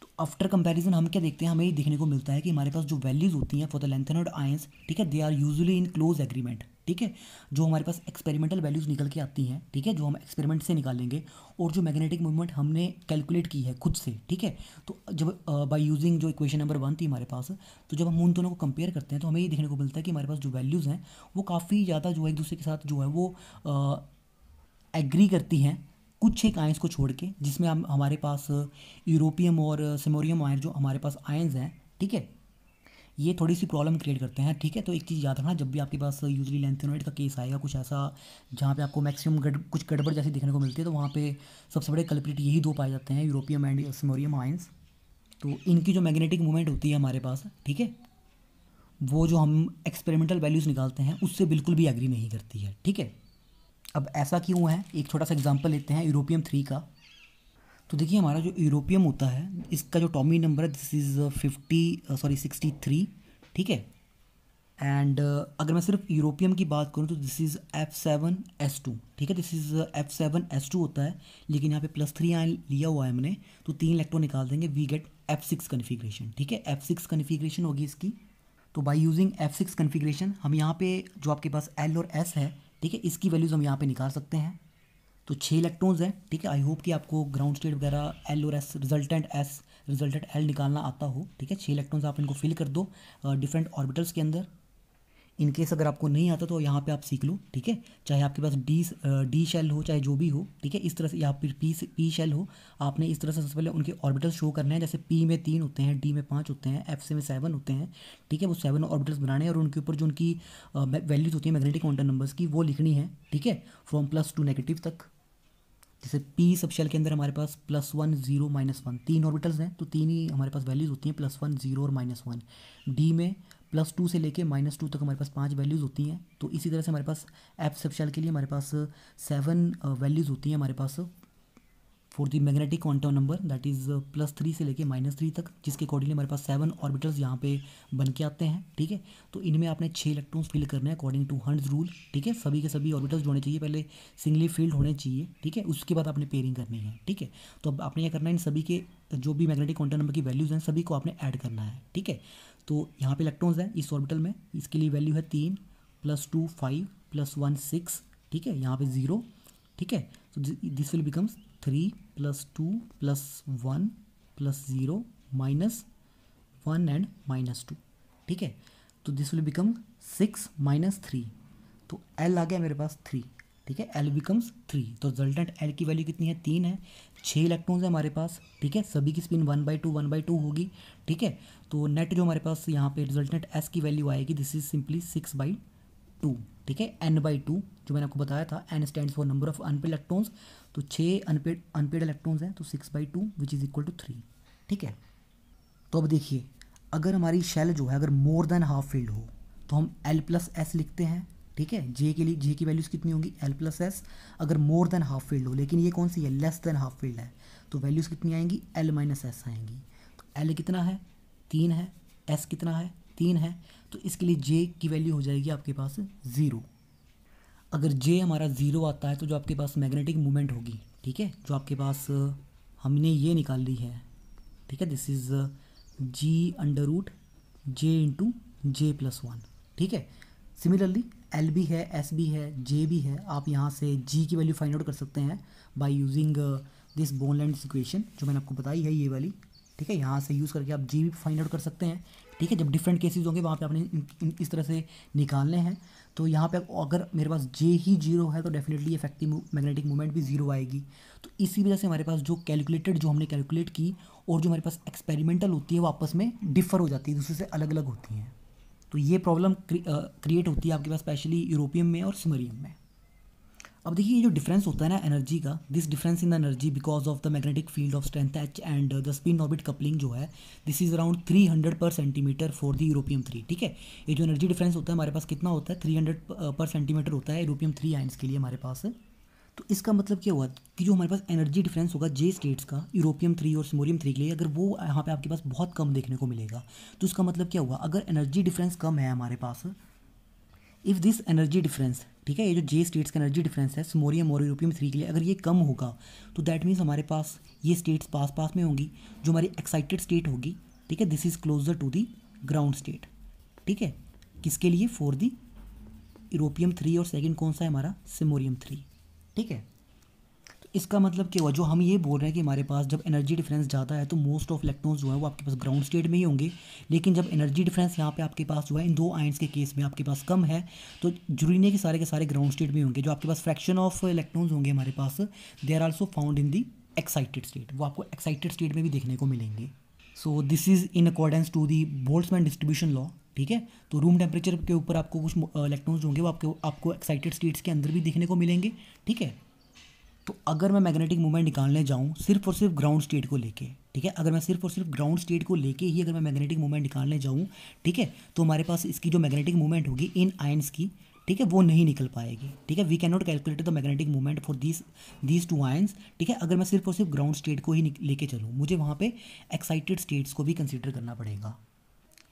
तो आफ्टर कंपैरिजन हम क्या देखते हैं हमें ये देखने को मिलता है कि हमारे पास जो वैल्यूज़ होती हैं फॉर द लेंथनॉड आयंस ठीक है they are usually in close agreement ठीक है जो हमारे पास एक्सपेरिमेंटल वैल्यूज़ निकल के आती हैं ठीक है जो हम एक्सपेरिमेंट से निकालेंगे और जो मैग्नेटिक मूवमेंट हमने कैलकुलेट की है खुद से ठीक है तो जब बाय यूजिंग जो इक्वेशन नंबर वन थी हमारे पास तो जब हम उन दोनों को कंपेयर करते हैं तो हमें ये देखने को मिलता है कि हमारे पास जो वैल्यूज़ हैं वो काफ़ी ज़्यादा जो है एक दूसरे के साथ जो है वो एग्री करती हैं कुछ एक आयंस को छोड़ के जिसमें हम हमारे पास यूरोपियम और सिमोरियम आयन जो हमारे पास आयंस हैं ठीक है ये थोड़ी सी प्रॉब्लम क्रिएट करते हैं ठीक है तो एक चीज़ याद रखना जब भी आपके पास यूजली लेंथेनोइड का केस आएगा कुछ ऐसा जहाँ पे आपको मैक्सिमम गड़ कुछ गड़बड़ जैसे देखने को मिलती है तो वहाँ पे सबसे बड़े कल्प्रिट यही दो पाए जाते हैं यूरोपियम एंड सिमोरियम आइंस तो इनकी जो मैग्नेटिक मूवमेंट होती है हमारे पास ठीक है वो जो हम एक्सपेरिमेंटल वैल्यूज़ निकालते हैं उससे बिल्कुल भी एग्री नहीं करती है ठीक है अब ऐसा क्यों है एक छोटा सा एग्जाम्पल लेते हैं यूरोपियम थ्री का तो देखिए हमारा जो यूरोपियम होता है इसका जो टॉमी नंबर है this is fifty sorry sixty three ठीक है एंड uh, अगर मैं सिर्फ यूरोपियम की बात करूँ तो this is F seven S two ठीक है this is F seven S two होता है लेकिन यहाँ पे प्लस थ्री यहाँ लिया हुआ है हमने तो तीन इलेक्ट्रॉन निकाल देंगे we get F six configuration ठीक है एफ सिक्स कन्फिग्रेशन होगी इसकी तो by using F six configuration हम यहाँ पे जो आपके पास एल और एस है ठीक है इसकी वैल्यूज़ हम यहाँ पे निकाल सकते हैं तो छः इलेक्ट्रॉन्स हैं ठीक है आई होप कि आपको ग्राउंड स्टेट वगैरह एल और S resultant S resultant L निकालना आता हो ठीक है छः इलेक्ट्रॉन्स आप इनको फिल कर दो डिफरेंट ऑर्बिटल्स के अंदर इन केस अगर आपको नहीं आता तो यहाँ पे आप सीख लो ठीक है चाहे आपके पास डी डी शेल हो चाहे जो भी हो ठीक है इस तरह से या फिर पी पी शेल हो आपने इस तरह से सबसे पहले उनके ऑर्बिटल्स शो करने हैं जैसे पी में तीन होते हैं डी में पाँच होते हैं एफ से में सेवन होते हैं ठीक है वो सेवन ऑर्बिटल्स बनाने हैं और उनके ऊपर जो उनकी वैल्यूज होती है मैग्नेटिक काउंटर नंबर्स की वो लिखनी है ठीक है फ्रॉम प्लस टू नेगेटिव तक जैसे पी सब शेल के अंदर हमारे पास plus one zero minus one तीन ऑर्बिटल्स हैं तो तीन ही हमारे पास वैल्यूज़ होती हैं प्लस वन जीरो और माइनस वन डी में प्लस टू से लेके माइनस टू तक हमारे पास पांच वैल्यूज़ होती हैं तो इसी तरह से हमारे पास सब शेल के लिए हमारे पास सेवन वैल्यूज़ होती हैं हमारे पास for the magnetic quantum number that is plus three से लेके माइनस थ्री तक जिसके अकॉर्डिंगली हमारे पास सेवन ऑर्बिटल्स यहाँ पे बन के आते हैं ठीक है तो इनमें आपने छः इलेक्ट्रॉन्स फिल करने हैं अकॉर्डिंग टू हंड्स रूल ठीक है सभी के सभी ऑर्बिटल्स होने चाहिए पहले सिंगली फील्ड होने चाहिए ठीक है उसके बाद आपने पेयरिंग करनी है ठीक है तो अब आपने यह करना है इन सभी के जो भी मैग्नेटिक क्वांटम नंबर की वैल्यूज़ हैं सभी को आपने ऐड करना है ठीक है तो यहाँ पर इलेक्ट्रॉन्स हैं इस ऑर्बिटल में इसके लिए वैल्यू है तीन plus two five plus one six ठीक है यहाँ पे ज़ीरो ठीक है so this will becomes three plus two plus one plus zero minus one and minus two ठीक है तो this will become six minus three तो एल आ गया मेरे पास थ्री ठीक है एल बिकम्स थ्री तो रिजल्टेंट एल की वैल्यू कितनी है तीन है छः इलेक्ट्रॉन्स है हमारे पास ठीक है सभी की spin one by two one by two होगी ठीक है तो नेट जो हमारे पास यहाँ पे रिजल्टेंट एस की वैल्यू आएगी this is simply six by two ठीक है एन बाई टू जो मैंने आपको बताया था N stand for number of unpaired electrons तो छः अनपेड अनपेड इलेक्ट्रॉन्स हैं तो six by two which is equal to three ठीक है तो अब देखिए अगर हमारी शेल जो है अगर मोर देन हाफ फील्ड हो तो हम एल प्लस एस लिखते हैं ठीक है जे के लिए जे की वैल्यूज़ कितनी होंगी एल प्लस एस अगर मोर देन हाफ फील्ड हो लेकिन ये कौन सी है लेस देन हाफ फील्ड है तो वैल्यूज़ कितनी आएंगी एल माइनस एस आएंगी तो एल कितना है तीन है एस कितना है तीन है तो इसके लिए जे की वैल्यू हो जाएगी आपके पास ज़ीरो अगर जे हमारा ज़ीरो आता है तो जो आपके पास मैग्नेटिक मूवमेंट होगी ठीक है जो आपके पास हमने ये निकाल ली है ठीक है this is G under root J into J plus one ठीक है सिमिलरली एल भी है एस भी है जे भी है आप यहाँ से जी की वैल्यू फाइंड आउट कर सकते हैं बाय यूजिंग दिस बोनलैंड इक्वेशन जो मैंने आपको बताई है ये वाली ठीक है यहाँ से यूज़ करके आप जी भी फाइंड आउट कर सकते हैं ठीक है जब डिफरेंट केसेस होंगे वहाँ पे आपने इस तरह से निकालने हैं तो यहाँ पे अगर मेरे पास जे ही जीरो है तो डेफिनेटली इफेक्टिव मैग्नेटिक मूवमेंट भी जीरो आएगी तो इसी वजह से हमारे पास जो कैलकुलेटेड जो हमने कैलकुलेट की और जो हमारे पास एक्सपेरिमेंटल होती है वो आपस में डिफर हो जाती है दूसरे से अलग अलग होती हैं तो ये प्रॉब्लम क्रिएट होती है आपके पास स्पेशली यूरोपियम में और सिमरियम में अब देखिए ये जो डिफरेंस होता है ना एनर्जी का this difference in energy because of the magnetic field of strength H and the spin orbit coupling जो है this is around 300 per centimetre for the europium three ठीक है ये जो एनर्जी डिफरेंस होता है हमारे पास कितना होता है 300 पर सेंटीमीटर होता है यूरोपियम थ्री आइंस के लिए हमारे पास तो इसका मतलब क्या हुआ कि जो हमारे पास एनर्जी डिफरेंस होगा जे स्टेट्स का यूरोपियम थ्री और सिमोरियम थ्री के लिए अगर वो यहाँ पे आपके पास बहुत कम देखने को मिलेगा तो उसका मतलब क्या हुआ अगर एनर्जी डिफरेंस कम है हमारे पास इफ़ दिस एनर्जी डिफरेंस ठीक है ये जो जे स्टेट्स का एनर्जी डिफरेंस है सोमोरियम और यूरोपियम थ्री के लिए अगर ये कम होगा तो दैट मीन्स हमारे पास ये स्टेट्स पास पास में होंगी जो हमारी एक्साइटेड स्टेट होगी ठीक है this is closer to the ground state ठीक है किसके लिए फॉर दी यूरोपियम थ्री और सेकेंड कौन सा है हमारा सिमोरियम थ्री ठीक है इसका मतलब क्या हुआ जो हम ये बोल रहे हैं कि हमारे पास जब एनर्जी डिफरेंस ज़्यादा है तो मोस्ट ऑफ इलेक्ट्रॉन्स जो है वो आपके पास ग्राउंड स्टेट में ही होंगे लेकिन जब एनर्जी डिफरेंस यहाँ पे आपके पास जो है इन दो आइंस के केस में आपके पास कम है तो जुड़ीने के सारे के सारे ग्राउंड स्टेट में होंगे जो आपके पास फ्रैक्शन ऑफ इलेक्ट्रॉन्स होंगे हमारे पास they are also found in the excited state वो आपको एक्साइटेड स्टेट में भी देखने को मिलेंगे so this is in accordance to the Boltzmann distribution law ठीक है तो रूम टेम्परेचर के ऊपर आपको कुछ इलेक्ट्रॉन्स uh, होंगे वो आपके आपको एक्साइटेड स्टेट्स के अंदर भी देखने को मिलेंगे ठीक है तो अगर मैं मैग्नेटिक मूवमेंट निकालने जाऊँ सिर्फ और सिर्फ ग्राउंड स्टेट को लेके ठीक है अगर मैं सिर्फ और सिर्फ ग्राउंड स्टेट को लेके ही अगर मैं मैग्नेटिक मूवमेंट निकालने जाऊँ ठीक है तो हमारे पास इसकी जो मैग्नेटिक मूवमेंट होगी इन आयंस की ठीक है वो नहीं निकल पाएगी ठीक है we cannot calculate the magnetic movement for this these two ions ठीक है अगर मैं सिर्फ और सिर्फ ग्राउंड स्टेट को ही लेके चलूँ मुझे वहाँ पे एक्साइटेड स्टेट्स को भी कंसिडर करना पड़ेगा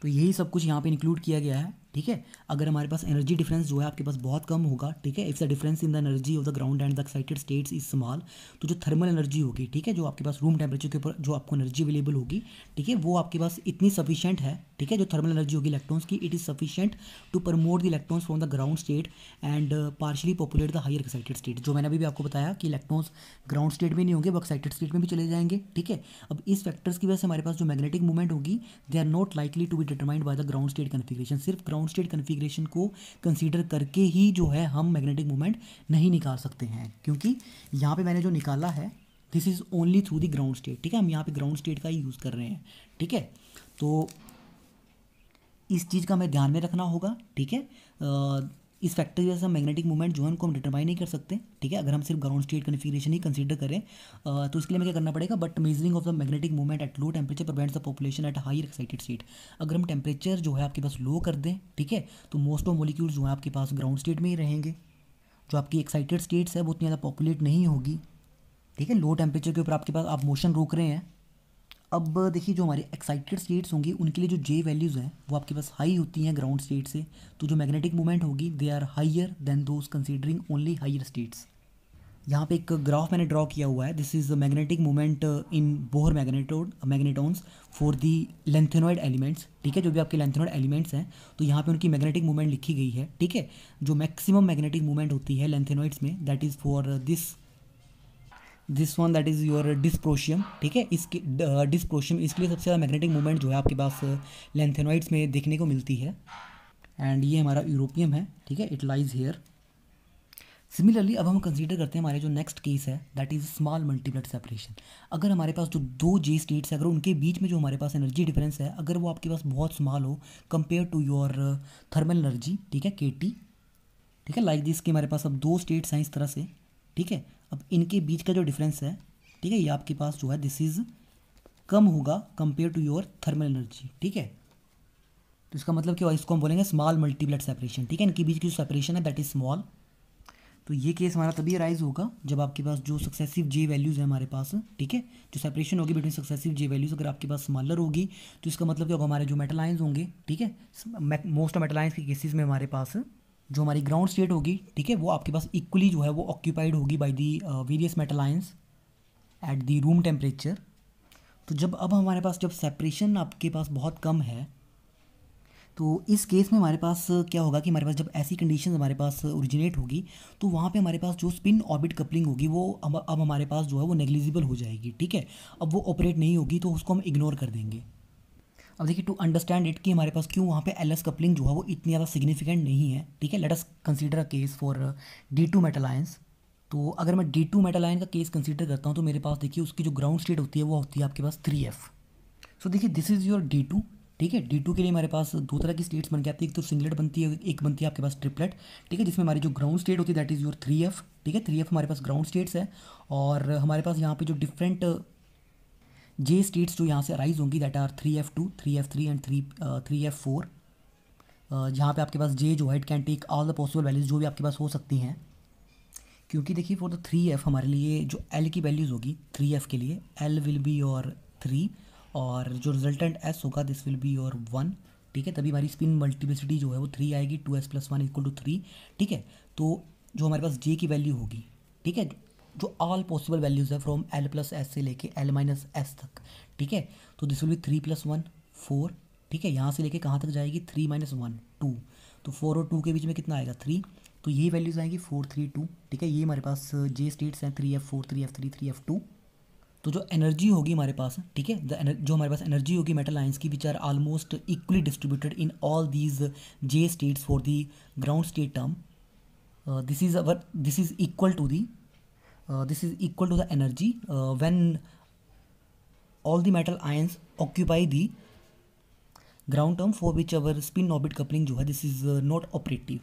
तो यही सब कुछ यहाँ पे इंक्लूड किया गया है ठीक है अगर हमारे पास एनर्जी डिफरेंस जो है आपके पास बहुत कम होगा ठीक है if the difference in the energy of the ground and the excited states is small तो जो थर्मल एनर्जी होगी ठीक है जो आपके पास रूम टेम्परेचर के ऊपर जो आपको एनर्जी अवेलेबल होगी ठीक है वो आपके पास इतनी सफिशियंट है ठीक है जो थर्मल एनर्जी होगी इलेक्ट्रॉन्स की it is sufficient to promote the electrons from the ground state and partially populate the higher excited state जो मैंने अभी भी आपको बताया कि इलेक्ट्रॉन्स ग्राउंड स्टेट में नहीं होंगे वो एक्साइटेड स्टेट में भी चले जाएंगे ठीक है अब इस फैक्टर्स की वजह से हमारे पास जो मैग्नेटिक मूवमेंट होगी they are not likely to be determined by the ground state configuration सिर्फ ग्राउंड स्टेट कन्फिग्रेशन को कंसिडर करके ही जो है हम मैग्नेटिक मोमेंट नहीं निकाल सकते हैं क्योंकि यहाँ पे मैंने जो निकाला है this is only through the ground state ठीक है हम यहाँ पे ग्राउंड स्टेट का ही यूज़ कर रहे हैं ठीक है तो इस चीज़ का हमें ध्यान में रखना होगा ठीक है इस फैक्टर की वजह से हम मैग्नेटिक मूवमेंट जो है उनको हम डिटरमाइन नहीं कर सकते ठीक है अगर हम सिर्फ ग्राउंड स्टेट कन्फिग्रेशन ही कंसीडर करें तो इसके लिए हमें क्या करना पड़ेगा but measuring of the magnetic movement at low temperature prevents the population at higher excited state अगर हम टेम्परेचर जो है आपके पास लो कर दें ठीक है तो मोस्ट ऑफ मोलिक्यूल्स जो है आपके पास ग्राउंड स्टेट में ही रहेंगे जो आपकी एक्साइटेड स्टेट्स है वो उतनी ज़्यादा पॉपुलेट नहीं होगी ठीक है लो टेम्परेचर के ऊपर आपके पास आप मोशन रोक रहे हैं अब देखिए जो हमारे एक्साइटेड स्टेट्स होंगे उनके लिए जो जे वैल्यूज़ हैं वो आपके पास हाई होती हैं ग्राउंड स्टेट से तो जो मैग्नेटिक मोमेंट होगी they are higher than those considering only higher states यहाँ पे एक ग्राफ मैंने ड्रॉ किया हुआ है this is the magnetic moment in Bohr magneton magnetons for the lanthanoid elements ठीक है जो भी आपके लेंथेनॉइड एलिमेंट्स हैं तो यहाँ पे उनकी मैग्नेटिक मूवमेंट लिखी गई है ठीक है जो मैक्सिमम मैग्नेटिक मूवमेंट होती है लेंथेनॉइड्स में that is for this this one that is your dysprosium ठीक है इसके डिस्प्रोशियम इसके लिए सबसे ज़्यादा मैग्नेटिक मूवमेंट जो है आपके पास लेंथेनोइड्स में देखने को मिलती है एंड ये हमारा यूरोपियम है ठीक है इट लाइज हेयर सिमिलरली अब हम कंसीडर करते हैं हमारे जो नेक्स्ट केस है that is small multiplet separation अगर हमारे पास जो दो जे स्टेट्स है अगर उनके बीच में जो हमारे पास एनर्जी डिफरेंस है अगर वो आपके पास बहुत स्मॉल हो compare to your thermal energy ठीक है के ठीक है लाइक दिस के हमारे पास अब दो स्टेट्स हैं इस तरह से ठीक है अब इनके बीच का जो डिफरेंस है ठीक है ये आपके पास जो है दिस इज़ कम होगा compare to your thermal energy ठीक है तो इसका मतलब क्या इसको हम बोलेंगे स्मॉल मल्टीप्लेट सेपरेशन ठीक है इनके बीच की जो सेपरेशन है दैट इज़ स्मॉल तो ये केस हमारा तभी राइज होगा जब आपके पास जो सक्सेसिव जे वैल्यूज़ है हमारे पास ठीक है जो सेपरेशन होगी बिटवीन सक्सेसिव जे वैल्यूज़ अगर आपके पास स्मॉलर होगी तो इसका मतलब क्या होगा हमारे जो मेटल आइंस होंगे ठीक है मोस्ट ऑफ मेटल आइंस के केसेस में हमारे पास जो हमारी ग्राउंड स्टेट होगी ठीक है वो आपके पास इक्वली जो है वो ऑक्यूपाइड होगी by the various metal ions at the room temperature तो जब अब हमारे पास जब सेपरेशन आपके पास बहुत कम है तो इस केस में हमारे पास क्या होगा कि हमारे पास जब ऐसी कंडीशन हमारे पास ओरिजिनेट होगी तो वहाँ पे हमारे पास जो स्पिन ऑर्बिट कपलिंग होगी वो अब अब हमारे पास जो है वो नेग्लिजिबल हो जाएगी ठीक है अब वो ऑपरेट नहीं होगी तो उसको हम इग्नोर कर देंगे अब देखिए टू अंडरस्टैंड इट कि हमारे पास क्यों वहाँ पे एल एस कपलिंग जो है वो इतनी ज़्यादा सिग्निफिकेंट नहीं है ठीक है let us consider a case for D two metal ions तो अगर मैं डी टू मेटल आयन का केस कंसीडर करता हूँ तो मेरे पास देखिए उसकी जो ग्राउंड स्टेट होती है वो होती है आपके पास थ्री एफ सो देखिए this is your D two ठीक है डी टू के लिए हमारे पास दो तरह की स्टेट्स बन के आती है एक तो सिंगलेट बनती है एक बनती है आपके पास ट्रिपलेट ठीक है जिसमें हमारी जो ग्राउंड स्टेट होती है that is your three F ठीक है थ्री एफ हमारे पास ग्राउंड स्टेट्स है और हमारे पास यहाँ पे जो डिफरेंट जे स्टेट्स जो यहाँ से राइज होंगी that are three F two three F three and three three F four जहाँ पर आपके पास जे जो है it can take all the possible values जो भी आपके पास हो सकती हैं क्योंकि देखिए फॉर द थ्री एफ हमारे लिए जो एल की वैल्यूज़ होगी थ्री एफ के लिए L will be your three और जो रिजल्टेंट एस होगा this will be your one ठीक है तभी हमारी स्पिन मल्टीप्लिसिटी जो है वो थ्री आएगी two S plus one equal to three ठीक है तो जो हमारे पास जे की वैल्यू होगी ठीक है जो ऑल पॉसिबल वैल्यूज़ है फ्रॉम एल प्लस एस से लेके एल माइनस एस तक ठीक है तो this will be three plus one four ठीक है यहाँ से लेके कहाँ तक जाएगी थ्री माइनस वन टू तो फोर और टू के बीच में कितना आएगा थ्री तो ये वैल्यूज़ आएंगी फोर थ्री टू ठीक है ये हमारे पास जे uh, स्टेट्स हैं three F four three F three three F two तो जो एनर्जी होगी हमारे पास ठीक है जो हमारे पास एनर्जी होगी मेटल आइंस की which are almost equally distributed in all these J states for the ground state term this is our this is equal to the uh, this is equal to the energy uh, when all the metal ions occupy the ground term for whichever spin orbit coupling jo hai this is uh, not operative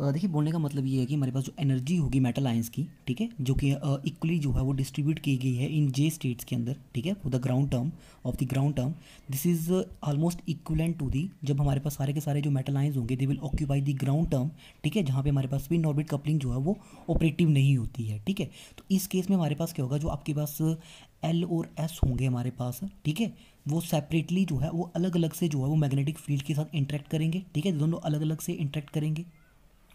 देखिए बोलने का मतलब ये है कि हमारे पास जो एनर्जी होगी मेटल आयंस की ठीक है जो कि इक्वली जो है वो डिस्ट्रीब्यूट की गई है इन जे स्टेट्स के अंदर ठीक है for the ground term of the ground term this is almost equivalent to the जब हमारे पास सारे के सारे जो मेटल आयंस होंगे they will occupy the ground term ठीक है जहाँ पे हमारे पास स्पिन ऑर्बिट कपलिंग जो है वो ऑपरेटिव नहीं होती है ठीक है तो इस केस में हमारे पास क्या होगा जो आपके पास एल और एस होंगे हमारे पास ठीक है वो सेपरेटली जो है वो अलग अलग से जो है वो मैग्नेटिक फील्ड के साथ इंटरेक्ट करेंगे ठीक है दोनों अलग अलग से इंटरेक्ट करेंगे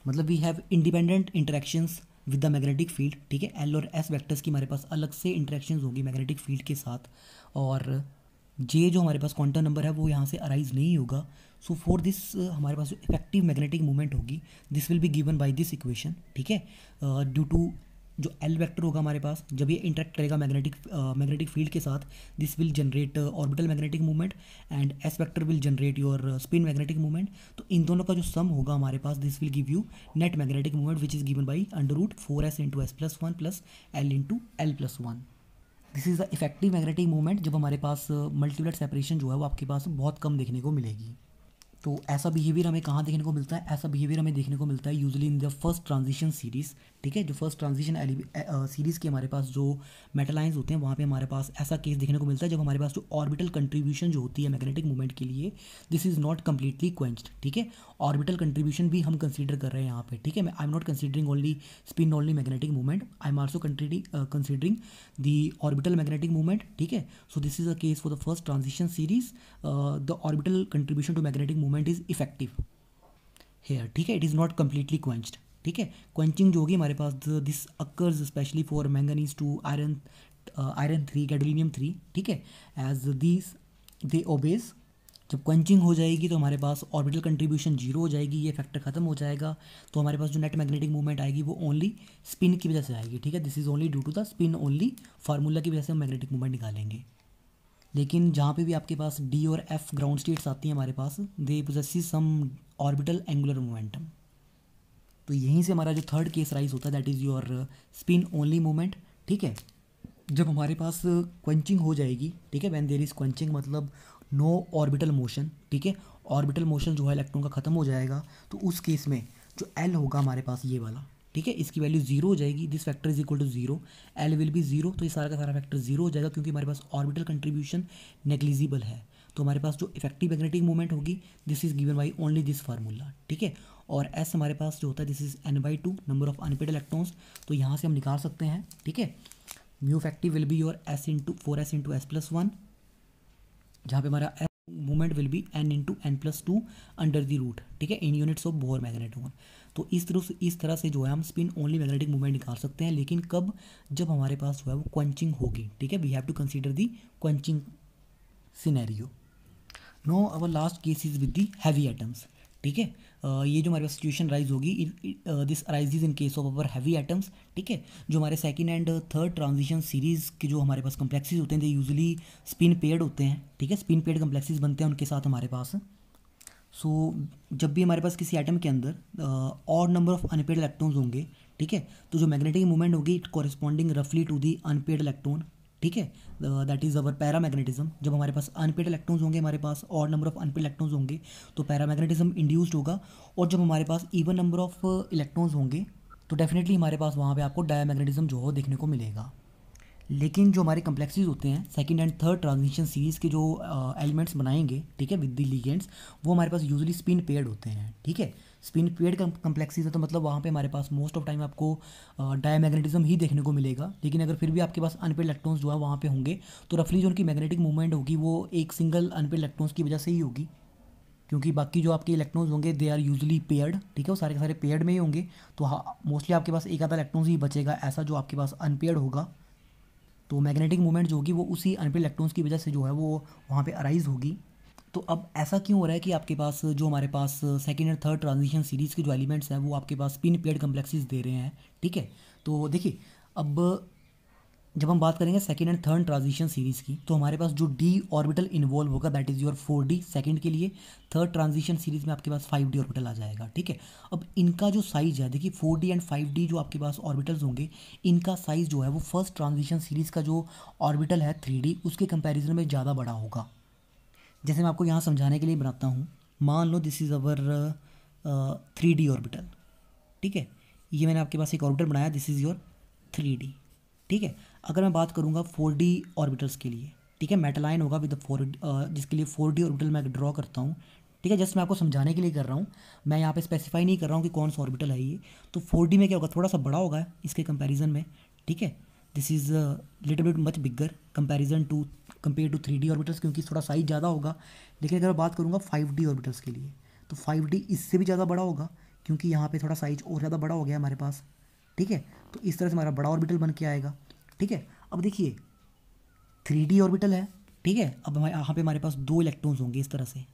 मतलब we have independent interactions with the magnetic field ठीक है एल और एस वेक्टर्स की हमारे पास अलग से इंटरेक्शन होगी मैग्नेटिक फील्ड के साथ और जे जो हमारे पास क्वांटम नंबर है वो यहाँ से अराइज नहीं होगा सो फॉर दिस हमारे पास जो इफेक्टिव मैग्नेटिक मूवमेंट होगी this will be given by this equation ठीक है ड्यू uh, टू जो एल वेक्टर होगा हमारे पास जब ये इंटरेक्ट करेगा मैग्नेटिक मैग्नेटिक फील्ड के साथ this will generate orbital magnetic movement and S vector will generate your spin magnetic movement तो इन दोनों का जो सम होगा हमारे पास this will give you net magnetic movement which is given by under root four S into S plus one plus L into L plus one this is the effective magnetic movement जब हमारे पास multiplet uh, separation जो है वो आपके पास बहुत कम देखने को मिलेगी तो ऐसा बिहेवियर हमें कहाँ देखने को मिलता है ऐसा बिहेवियर हमें देखने को मिलता है usually in the first transition series ठीक है जो फर्स्ट ट्रांजिशन सीरीज़ के हमारे पास जो आइंस होते हैं वहाँ पे हमारे पास ऐसा केस देखने को मिलता है जब हमारे पास जो ऑर्बिटल कंट्रीब्यूशन जो होती है मैग्नेटिक मूवमेंट के लिए this is not completely quenched ठीक है ऑर्बिटल कंट्रीब्यूशन भी हम कंसिडर कर रहे हैं यहाँ पे ठीक है I am not considering only spin only magnetic movement I am also considering the orbital magnetic movement ठीक है so this is a case for the first transition series the orbital contribution to magnetic movement is effective here ठीक है it is not completely quenched ठीक है quenching जो होगी हमारे पास this occurs specially for manganese two iron iron three gadolinium three ठीक है एज दिस दे ओबेज जब क्वेंचिंग हो जाएगी तो हमारे पास ऑर्बिटल कंट्रीब्यूशन जीरो हो जाएगी ये फैक्टर खत्म हो जाएगा तो हमारे पास जो नेट मैग्नेटिक मूवमेंट आएगी वो ओनली स्पिन की वजह से आएगी ठीक है this is only due to the spin only formula की वजह से हम मैग्नेटिक मूवमेंट निकालेंगे लेकिन जहाँ पे भी आपके पास डी और एफ ग्राउंड स्टेट्स आती हैं हमारे पास they possesses some orbital angular momentum तो यहीं से हमारा जो थर्ड केस राइज होता है that is your spin only moment ठीक है जब हमारे पास क्वेंचिंग uh, हो जाएगी ठीक है वैन देर इज़ क्वंचिंग मतलब नो ऑर्बिटल मोशन ठीक है ऑर्बिटल मोशन जो है इलेक्ट्रॉन का ख़त्म हो जाएगा तो उस केस में जो एल होगा हमारे पास ये वाला ठीक है इसकी वैल्यू जीरो हो जाएगी this factor is equal to zero L will be zero तो ये सारा का सारा फैक्टर जीरो हो जाएगा क्योंकि हमारे पास ऑर्बिटल कंट्रीब्यूशन नेग्लिजिबल है तो हमारे पास जो इफेक्टिव मैग्नेटिक मूवमेंट होगी this is given by only this formula ठीक है और एस हमारे पास जो होता है this is N by two number of unpaired electrons तो यहाँ से हम निकाल सकते हैं ठीक है mu effective will be your S into four S into S plus one जहाँ पे हमारा S movement will be N into N plus two under the root ठीक है in units of Bohr magneton तो इस तरह से इस तरह से जो है हम स्पिन ओनली मैग्नेटिक मूवमेंट निकाल सकते हैं लेकिन कब जब हमारे पास जो है वो क्वंचिंग होगी ठीक है we have to consider the quenching scenario no our last case is with the heavy atoms ठीक है ये जो हमारे पास सिचुएशन राइज होगी this rise in case of our heavy items ठीक है जो हमारे second and third transition series के जो हमारे पास कम्प्लेक्सेज होते हैं दे यूजली स्पिन पेड होते हैं ठीक है स्पिन पेड कम्प्लेक्सेज बनते हैं उनके साथ हमारे पास सो so, जब भी हमारे पास किसी आइटम के अंदर और नंबर ऑफ अनपेड इलेक्ट्रॉन्स होंगे ठीक है तो जो मैग्नेटिक मूवमेंट होगी इट कॉरेस्पॉन्डिंग रफली टू दी अनपेड इलेक्ट्रॉन ठीक है that is our paramagnetism जब हमारे पास अनपेड इलेक्ट्रॉन्स होंगे हमारे पास और नंबर ऑफ अनपेड इलेक्ट्रॉन्स होंगे तो पैरा मैग्नेटिज्म इंड्यूस्ड होगा और जब हमारे पास इवन नंबर ऑफ इलेक्ट्रॉन्स होंगे तो डेफिनेटली हमारे पास वहाँ पे आपको डायामैग्नेटिज्म जो हो देखने को मिलेगा लेकिन जो हमारे कम्प्लेक्सेज होते हैं second and third transition series के जो एलिमेंट्स uh, बनाएंगे ठीक है विद द लीगेंट्स वो हमारे पास यूजली स्पिन पेयर्ड होते हैं ठीक है स्पिन पेड कम्प्लेक्सीज है तो मतलब वहाँ पे हमारे पास मोस्ट ऑफ टाइम आपको डायमैग्नेटिज्म ही देखने को मिलेगा लेकिन अगर फिर भी आपके पास अनपेड इलेक्ट्रॉन्स जो है वहाँ पे होंगे तो रफली जो उनकी मैग्नेटिक मूवमेंट होगी वो एक सिंगल अनपेड इलेक्ट्रॉन्स की वजह से ही होगी क्योंकि बाकी जो आपके इलेक्ट्रॉन्स होंगे दे आर यूजली पेयर्ड ठीक है वो सारे के सारे पेयर्ड में ही होंगे तो हाँ मोस्टली आपके पास एक आधा इलेक्ट्रॉन्स ही बचेगा ऐसा जो आपके पास अनपेयर्ड होगा तो मैग्नेटिक मूवमेंट जो होगी वो उसी अनपेड इलेक्ट्रॉन्स की वजह से जो है वो वहाँ पे अराइज होगी तो अब ऐसा क्यों हो रहा है कि आपके पास जो हमारे पास second and third transition series के जो एलिमेंट्स हैं वो आपके पास पिन पेड कम्प्लेक्सेस दे रहे हैं ठीक है तो देखिए अब जब हम बात करेंगे second and third transition series की तो हमारे पास जो डी ऑर्बिटल इन्वॉल्व होगा that is your four D second के लिए थर्ड ट्रांजिशन सीरीज़ में आपके पास फाइव डी ऑर्बिटल आ जाएगा ठीक है अब इनका जो साइज़ है देखिए four D and five D जो आपके पास ऑर्बिटल्स होंगे इनका साइज़ जो है वो फर्स्ट ट्रांजिशन सीरीज़ का जो ऑर्बिटल है थ्री डी उसके कंपेरिजन में ज़्यादा बड़ा होगा जैसे मैं आपको यहाँ समझाने के लिए बनाता हूँ मान लो this is our three D orbital ठीक है ये मैंने आपके पास एक ऑर्बिटल बनाया this is your three D ठीक है अगर मैं बात करूँगा फोर डी ऑर्बिटल्स के लिए ठीक है मेटालाइन होगा विद फोर uh, जिसके लिए फोर डी ऑर्बिटल मैं ड्रॉ करता हूँ ठीक है जस्ट मैं आपको समझाने के लिए कर रहा हूँ मैं यहाँ पे स्पेसिफाई नहीं कर रहा हूँ कि कौन सा ऑर्बिटल है ये तो फोर में क्या होगा थोड़ा सा बड़ा होगा इसके कंपेरिजन में ठीक है this is little bit much bigger comparison to compare to three D orbitals क्योंकि थोड़ा साइज ज़्यादा होगा लेकिन अगर बात करूँगा फाइव डी ऑर्बिटल्स के लिए तो फाइव डी इससे भी ज़्यादा बड़ा होगा क्योंकि यहाँ पे थोड़ा साइज और ज़्यादा बड़ा हो गया हमारे पास ठीक है तो इस तरह से हमारा बड़ा ऑर्बिटल बन के आएगा ठीक है अब देखिए थ्री डी ऑर्बिटल है ठीक है अब यहाँ पे हमारे पास दो इलेक्ट्रॉन्स होंगे इस तरह से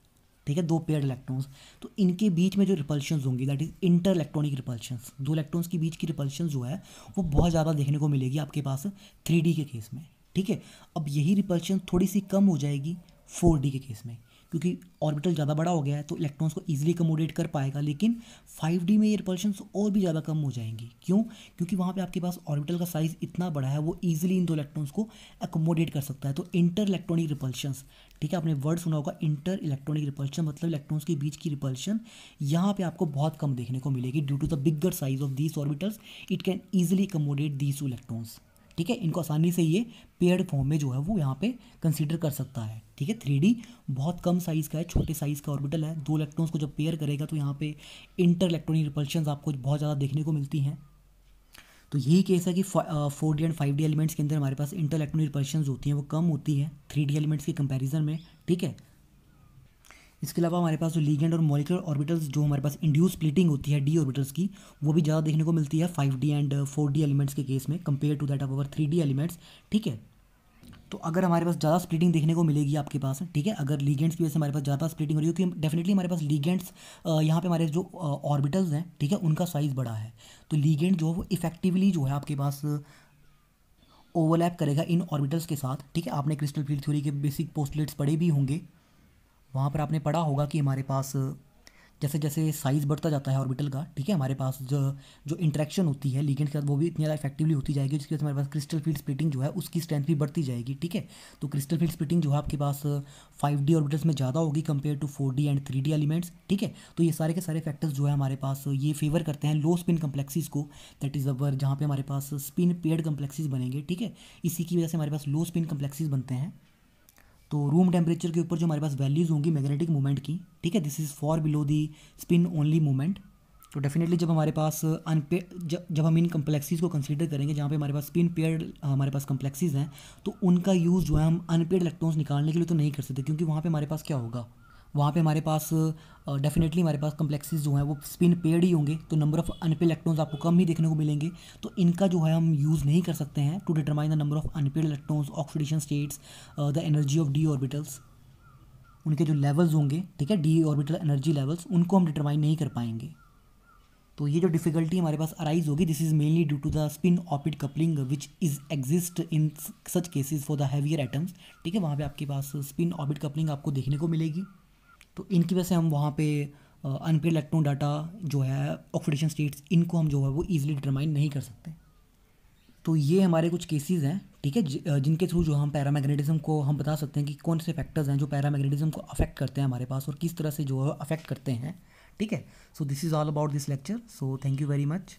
ठीक है दो पेयर इलेक्ट्रॉन्स तो इनके बीच में जो रिपल्शन होंगी that is inter electronic repulsion दो इलेक्ट्रॉन्स के बीच की रिपल्शन जो है वो बहुत ज़्यादा देखने को मिलेगी आपके पास थ्री के केस में ठीक है अब यही रिपल्शन थोड़ी सी कम हो जाएगी फोर के केस में क्योंकि ऑर्बिटल ज़्यादा बड़ा हो गया है तो इलेक्ट्रॉन्स को ईजिली अकोमोडेट कर पाएगा लेकिन फाइव में ये रिपल्शन और भी ज़्यादा कम हो जाएंगी क्यों क्योंकि वहाँ पर आपके पास ऑर्बिटल का साइज़ इतना बड़ा है वो ईजिली इन दो इलेक्ट्रॉन्स को अकोमोडेट कर सकता है तो इंटर इलेक्ट्रॉनिक रिपल्शंस ठीक है आपने वर्ड सुना होगा इंटर इलेक्ट्रॉनिक रिपल्शन मतलब इलेक्ट्रॉन्स के बीच की रिपल्शन यहाँ पे आपको बहुत कम देखने को मिलेगी due to the bigger size of these orbitals it can easily accommodate these electrons ठीक है इनको आसानी से ये पेयर्ड फॉर्म में जो है वो यहाँ पे कंसीडर कर सकता है ठीक है थ्री बहुत कम साइज़ का है छोटे साइज़ का ऑर्बिटल है दो इलेक्ट्रॉन्स को जब पेयर करेगा तो यहाँ पे इंटर इलेक्ट्रॉनिक रिपल्शन आपको बहुत ज़्यादा देखने को मिलती हैं तो यही केस है कि four D and five D elements के अंदर हमारे पास इंटर इलेक्ट्रॉनिक रिपल्शन होती हैं वो कम होती हैं थ्री डी एलिमेंट्स के कंपेरिजन में ठीक है इसके अलावा हमारे पास जो लीगेंड और मॉलिकुलर ऑर्बिटल्स जो हमारे पास इंड्यूस प्लीटिंग होती है डी ऑर्बिटल्स की वो भी ज़्यादा देखने को मिलती है five D and four D elements के केस में compare to that of our three D elements ठीक है तो अगर हमारे पास ज़्यादा स्प्लिटिंग देखने को मिलेगी आपके पास ठीक है अगर लीगेंट्स की वजह से हमारे पास ज़्यादा स्प्लिटिंग हो रही है क्योंकि डेफिनेटली हमारे पास लीगेंट्स यहाँ पे हमारे जो ऑर्बिटल्स हैं ठीक है उनका साइज़ बड़ा है तो लीगेंट जो है वो इफेक्टिवली जो है आपके पास ओवरलैप करेगा इन ऑर्बिटल्स के साथ ठीक है आपने क्रिस्टल फील्ड थ्योरी के बेसिक पोस्टलेट्स पढ़े भी होंगे वहाँ पर आपने पढ़ा होगा कि हमारे पास जैसे जैसे साइज़ बढ़ता जाता है ऑर्बिटल का ठीक है हमारे पास जो जो इंट्रैक्शन होती है लिगेंड के साथ वो भी इतनी ज़्यादा इफेक्टिवली होती जाएगी जिसकी वजह से हमारे पास क्रिस्टल फील्ड स्प्लिटिंग जो है उसकी स्ट्रेंथ भी बढ़ती जाएगी ठीक है तो क्रिस्टल फील्ड स्प्लिटिंग जो है आपके पास फाइव डी ऑर्बिटल्स में ज़्यादा होगी compare to four D and three D elements ठीक है तो ये सारे के सारे फैक्टर्स जो है हमारे पास ये फेवर करते हैं लो स्पिन कम्प्लेक्सीज को दैट इज़ अवर जहाँ पर हमारे पास स्पिन पेड कम्प्लेक्सीज बनेंगे ठीक है इसी की वजह से हमारे पास लो स्पिन कम्प्लेक्सीज बनते हैं तो रूम टेम्परेचर के ऊपर जो हमारे पास वैल्यूज़ होंगी मैग्नेटिक मोमेंट की ठीक है this is for below the spin only moment तो डेफिनेटली जब हमारे पास अनपे जब जब हम इन कम्प्लेक्सीज़ को कंसीडर करेंगे जहाँ पे हमारे पास स्पिन पेयर हमारे पास कम्प्लेक्सीज़ हैं तो उनका यूज़ जो है हम अनपेड इलेक्ट्रॉन्स निकालने के लिए तो नहीं कर सकते क्योंकि वहाँ पे हमारे पास क्या होगा वहाँ पे हमारे पास डेफिनेटली हमारे पास कम्प्लेक्सेस जो हैं वो स्पिन पेड ही होंगे तो नंबर ऑफ अनपेड इलेक्ट्रॉन्स आपको कम ही देखने को मिलेंगे तो इनका जो है हम यूज़ नहीं कर सकते हैं to determine the number of unpaired electrons oxidation states the energy of D orbitals उनके जो लेवल्स होंगे ठीक है डी ऑर्बिटल एनर्जी लेवल्स उनको हम डिटरमाइन नहीं कर पाएंगे तो ये जो डिफिकल्टी हमारे पास अराइज होगी this is mainly due to the spin orbit coupling which is exist in such cases for the heavier atoms ठीक है वहाँ पे आपके पास स्पिन ऑबिट कपलिंग आपको देखने को मिलेगी तो इनकी वजह से हम वहाँ पे अनपेड इलेक्ट्रॉन डाटा जो है ऑक्सीडेशन स्टेट्स इनको हम जो है वो ईजिली डिटरमाइन नहीं कर सकते तो ये हमारे कुछ केसेस हैं ठीक है जिनके थ्रू जो हम पैरामैग्नेटिज्म को हम बता सकते हैं कि कौन से फैक्टर्स हैं जो पैरामैग्नेटिज्म को अफेक्ट करते हैं हमारे पास और किस तरह से जो है अफेक्ट करते हैं ठीक है so this is all about this lecture so thank you very much